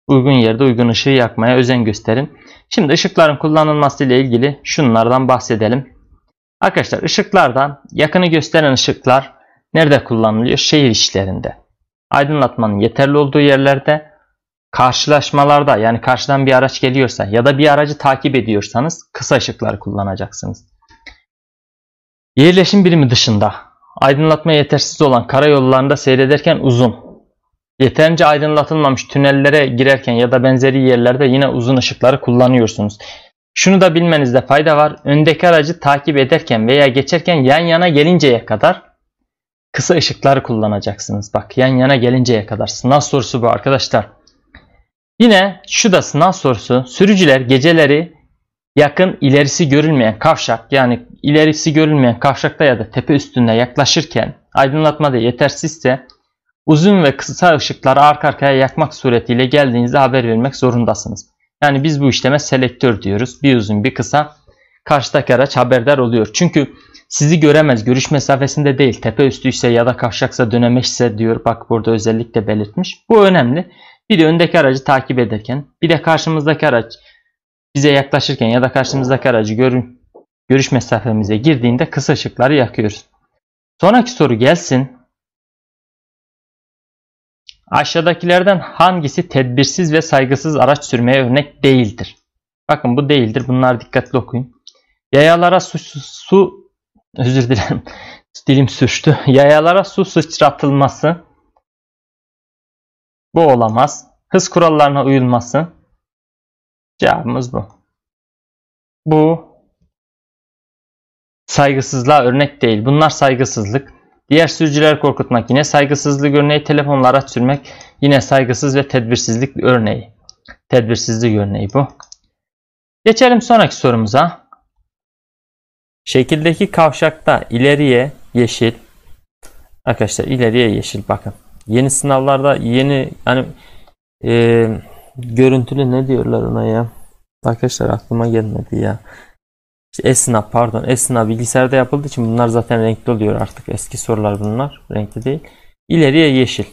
uygun yerde uygun ışığı yakmaya özen gösterin. Şimdi ışıkların kullanılması ile ilgili şunlardan bahsedelim. Arkadaşlar ışıklardan yakını gösteren ışıklar nerede kullanılıyor? Şehir işlerinde. Aydınlatmanın yeterli olduğu yerlerde karşılaşmalarda yani karşıdan bir araç geliyorsa ya da bir aracı takip ediyorsanız kısa ışıklar kullanacaksınız. Yerleşim birimi dışında aydınlatma yetersiz olan karayollarında seyrederken uzun, yeterince aydınlatılmamış tünellere girerken ya da benzeri yerlerde yine uzun ışıkları kullanıyorsunuz. Şunu da bilmenizde fayda var. Öndeki aracı takip ederken veya geçerken yan yana gelinceye kadar kısa ışıkları kullanacaksınız. Bak yan yana gelinceye kadar. Sınav sorusu bu arkadaşlar. Yine şu da sınav sorusu. Sürücüler geceleri yakın ilerisi görülmeyen kavşak yani ilerisi görülmeyen kavşakta ya da tepe üstünde yaklaşırken aydınlatma da yetersizse uzun ve kısa ışıkları arka arkaya yakmak suretiyle geldiğinizde haber vermek zorundasınız. Yani biz bu işleme selektör diyoruz. Bir uzun bir kısa karşıdaki araç haberdar oluyor. Çünkü sizi göremez. Görüş mesafesinde değil. Tepe üstüyse ya da kavşaksa dönemeçse diyor. Bak burada özellikle belirtmiş. Bu önemli. Bir de öndeki aracı takip ederken bir de karşımızdaki araç bize yaklaşırken ya da karşımızdaki aracı görün Görüş mesafemize girdiğinde kısa ışıkları yakıyoruz. Sonraki soru gelsin. Aşağıdakilerden hangisi tedbirsiz ve saygısız araç sürmeye örnek değildir? Bakın bu değildir. Bunlar dikkatli okuyun. Yayalara su, su, su özür dilerim. *laughs* Dilim sürçtü. Yayalara su sıçratılması bu olamaz. Hız kurallarına uyulması cevabımız bu. Bu saygısızlığa örnek değil. Bunlar saygısızlık. Diğer sürücüler korkutmak yine saygısızlık örneği. Telefonlara sürmek yine saygısız ve tedbirsizlik örneği. Tedbirsizlik örneği bu. Geçelim sonraki sorumuza. Şekildeki kavşakta ileriye yeşil. Arkadaşlar ileriye yeşil bakın. Yeni sınavlarda yeni hani e, görüntülü ne diyorlar ona ya. Arkadaşlar aklıma gelmedi ya. İşte esna pardon esna bilgisayarda yapıldığı için bunlar zaten renkli oluyor artık. Eski sorular bunlar. Renkli değil. ileriye yeşil.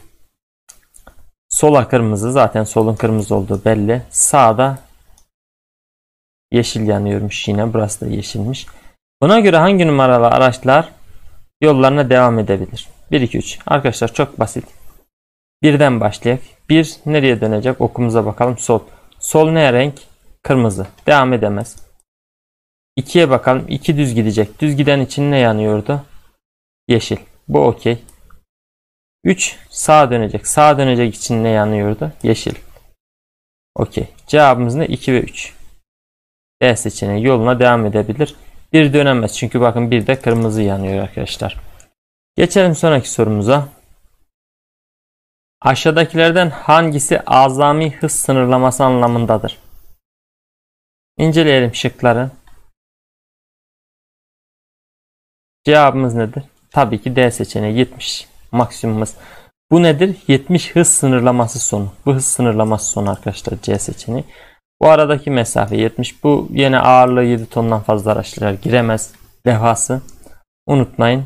Sola kırmızı. Zaten solun kırmızı olduğu belli. Sağda yeşil yanıyormuş yine. Burası da yeşilmiş. Buna göre hangi numaralı araçlar yollarına devam edebilir? 1, 2, 3. Arkadaşlar çok basit. Birden başlayalım. Bir nereye dönecek? Okumuza bakalım. Sol. Sol ne renk? Kırmızı. Devam edemez. 2'ye bakalım. 2 düz gidecek. Düz giden için ne yanıyordu? Yeşil. Bu okey. 3 sağa dönecek. Sağa dönecek için ne yanıyordu? Yeşil. Okey. Cevabımız ne? 2 ve 3. D e seçeneği yoluna devam edebilir. Bir dönemez. Çünkü bakın bir de kırmızı yanıyor arkadaşlar. Geçelim sonraki sorumuza. Aşağıdakilerden hangisi azami hız sınırlaması anlamındadır? İnceleyelim şıkları. Cevabımız nedir? Tabii ki D seçeneği 70 maksimum hız. Bu nedir? 70 hız sınırlaması sonu. Bu hız sınırlaması sonu arkadaşlar C seçeneği. Bu aradaki mesafe 70. Bu yine ağırlığı 7 tondan fazla araçlar giremez. Levhası. Unutmayın.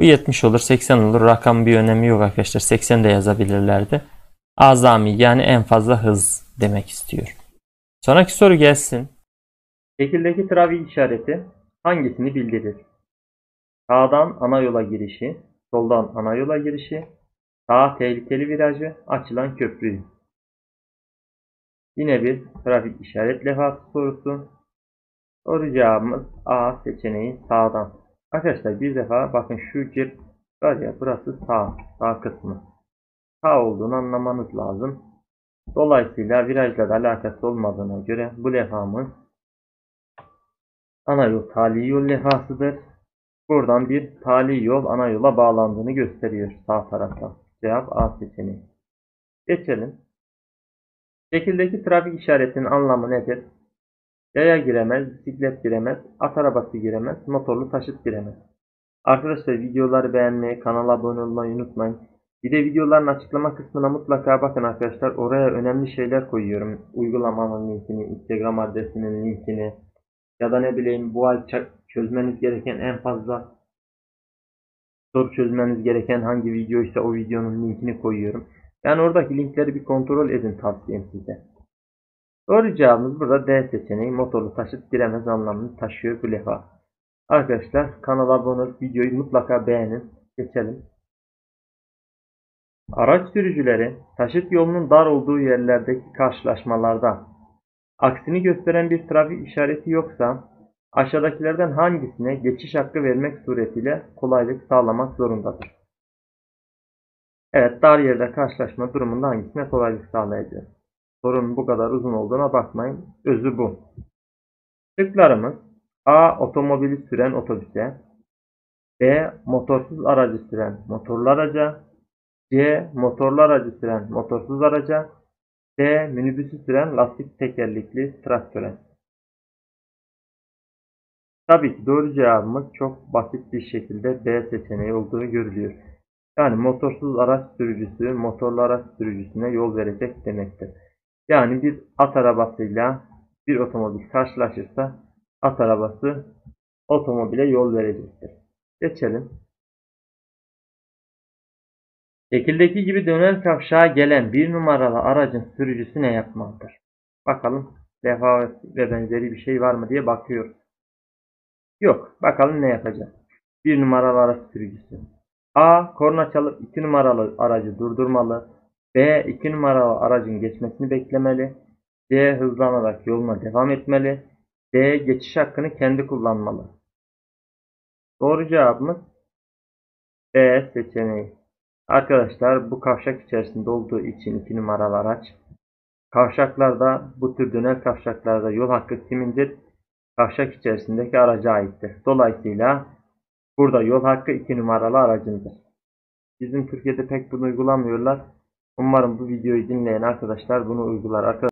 Bu 70 olur 80 olur. Rakam bir önemi yok arkadaşlar. 80 de yazabilirlerdi. Azami yani en fazla hız demek istiyor. Sonraki soru gelsin. Şekildeki trafik işareti hangisini bildirir? Sağdan ana yola girişi, soldan ana yola girişi, sağ tehlikeli virajı, açılan köprüyü. Yine bir trafik işaret levhası sorusu. Soracağımız A seçeneği sağdan. Arkadaşlar bir defa bakın şu cep var ya burası sağ, sağ kısmı. Sağ olduğunu anlamanız lazım. Dolayısıyla virajla da alakası olmadığına göre bu levhamız ana yol tali yol levhasıdır. Buradan bir tali yol ana yola bağlandığını gösteriyor sağ tarafta. Cevap A seçeneği. Geçelim. Şekildeki trafik işaretinin anlamı nedir? Yaya giremez, bisiklet giremez, at arabası giremez, motorlu taşıt giremez. Arkadaşlar videoları beğenmeyi, kanala abone olmayı unutmayın. Bir de videoların açıklama kısmına mutlaka bakın arkadaşlar. Oraya önemli şeyler koyuyorum. Uygulamanın linkini, Instagram adresinin linkini ya da ne bileyim bu ay çözmeniz gereken en fazla soru çözmeniz gereken hangi video ise o videonun linkini koyuyorum. Yani oradaki linkleri bir kontrol edin tavsiyem size. Doğru burada D seçeneği motorlu taşıt diremez anlamını taşıyor bu levha. Arkadaşlar kanala abone olup videoyu mutlaka beğenin. Geçelim. Araç sürücüleri taşıt yolunun dar olduğu yerlerdeki karşılaşmalarda aksini gösteren bir trafik işareti yoksa aşağıdakilerden hangisine geçiş hakkı vermek suretiyle kolaylık sağlamak zorundadır? Evet, dar yerde karşılaşma durumunda hangisine kolaylık sağlayacağız? Sorunun bu kadar uzun olduğuna bakmayın. Özü bu. Şıklarımız A. Otomobili süren otobüse B. Motorsuz aracı süren motorlu araca C. Motorlu aracı süren motorsuz araca D. Minibüsü süren lastik tekerlekli traktöre Tabii ki doğru cevabımız çok basit bir şekilde B seçeneği olduğunu görülüyor. Yani motorsuz araç sürücüsü motorlu araç sürücüsüne yol verecek demektir. Yani bir at arabasıyla bir otomobil karşılaşırsa at arabası otomobile yol verecektir. Geçelim. Şekildeki gibi dönen kavşağa gelen bir numaralı aracın sürücüsü ne yapmalıdır? Bakalım defa ve benzeri bir şey var mı diye bakıyoruz. Yok. Bakalım ne yapacak. 1 numaralı araç sürücüsü. A. Korna çalıp 2 numaralı aracı durdurmalı. B. 2 numaralı aracın geçmesini beklemeli. C. Hızlanarak yoluna devam etmeli. D. Geçiş hakkını kendi kullanmalı. Doğru cevabımız B seçeneği. Arkadaşlar bu kavşak içerisinde olduğu için 2 numaralı araç. Kavşaklarda bu tür dönel kavşaklarda yol hakkı kimindir? kavşak içerisindeki araca aittir. Dolayısıyla burada yol hakkı 2 numaralı aracındır. Bizim Türkiye'de pek bunu uygulamıyorlar. Umarım bu videoyu dinleyen arkadaşlar bunu uygular. Arkadaşlar